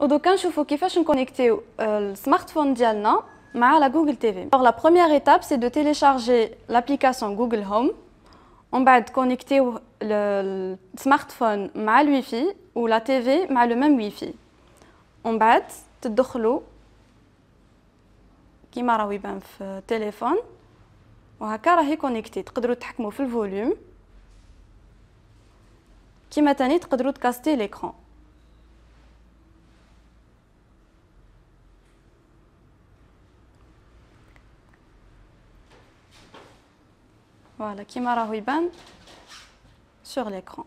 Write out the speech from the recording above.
ودوكا نشوفوا كيفاش نكونيكتيو السمارت فون ديالنا مع لا جوجل تي في. لا بروميير ايتاب سي دو تيليشارجي لابليكاسيون جوجل هوم ومن بعد كونيكتيو السمارت فون مع الويفي ولا تي في مع لو ميم ويفي ومن بعد تدخلوا كيما راهو يبان في التليفون وهكا راهي كونيكتي تقدروا تحكموا في الفوليوم كيما تاني تقدروا تكاستي ليكرون Voilà, qui m'a sur l'écran.